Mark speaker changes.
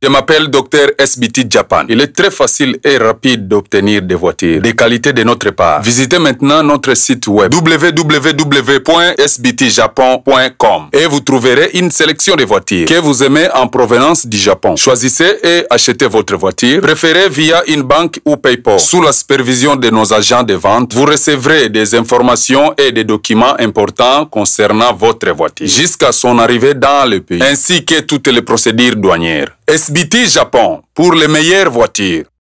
Speaker 1: Je m'appelle Dr SBT Japan. Il est très facile et rapide d'obtenir des voitures de qualité de notre part. Visitez maintenant notre site web www.sbtjapon.com et vous trouverez une sélection de voitures que vous aimez en provenance du Japon. Choisissez et achetez votre voiture, préférez via une banque ou PayPal. Sous la supervision de nos agents de vente, vous recevrez des informations et des documents importants concernant votre voiture jusqu'à son arrivée dans le pays, ainsi que toutes les procédures douanières. SBT Japon pour les meilleures voitures.